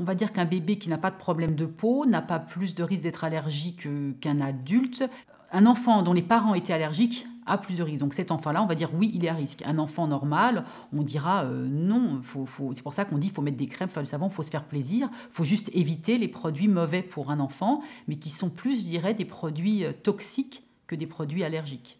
on va dire qu'un bébé qui n'a pas de problème de peau n'a pas plus de risque d'être allergique euh, qu'un adulte. Un enfant dont les parents étaient allergiques a plus de risque. Donc cet enfant-là, on va dire oui, il est à risque. Un enfant normal, on dira euh, non. c'est pour ça qu'on dit faut mettre des crèmes, faire du savon, faut se faire plaisir. faut juste éviter les produits mauvais pour un enfant, mais qui sont plus, je dirais, des produits euh, toxiques que des produits allergiques.